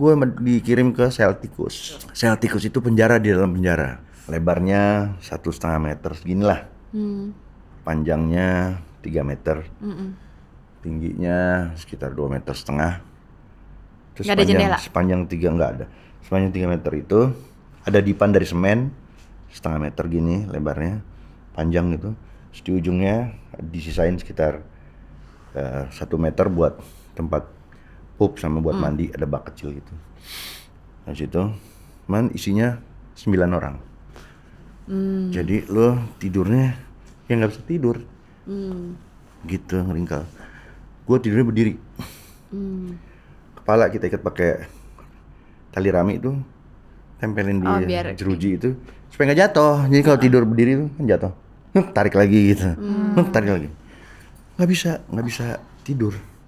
gue dikirim ke Celticus. Celticus itu penjara di dalam penjara. Lebarnya satu setengah meter segini lah. Hmm. Panjangnya 3 meter. Mm -mm. Tingginya sekitar 2 meter setengah. Terus gak sepanjang, ada jendela. sepanjang tiga nggak ada. Sepanjang 3 meter itu ada dipan dari semen setengah meter gini lebarnya, panjang gitu. Terus di ujungnya disisain sekitar eh, satu uh, meter buat tempat up sama buat hmm. mandi ada bak kecil gitu nah situ man isinya sembilan orang hmm. jadi lo tidurnya yang nggak bisa tidur hmm. gitu ngeringkal gue tidurnya berdiri hmm. kepala kita ikat pakai tali rami itu tempelin di oh, biar... jeruji itu supaya nggak jatuh jadi kalau hmm. tidur berdiri tuh kan jatuh hm, tarik lagi gitu hm, hmm. tarik lagi nggak bisa nggak bisa tidur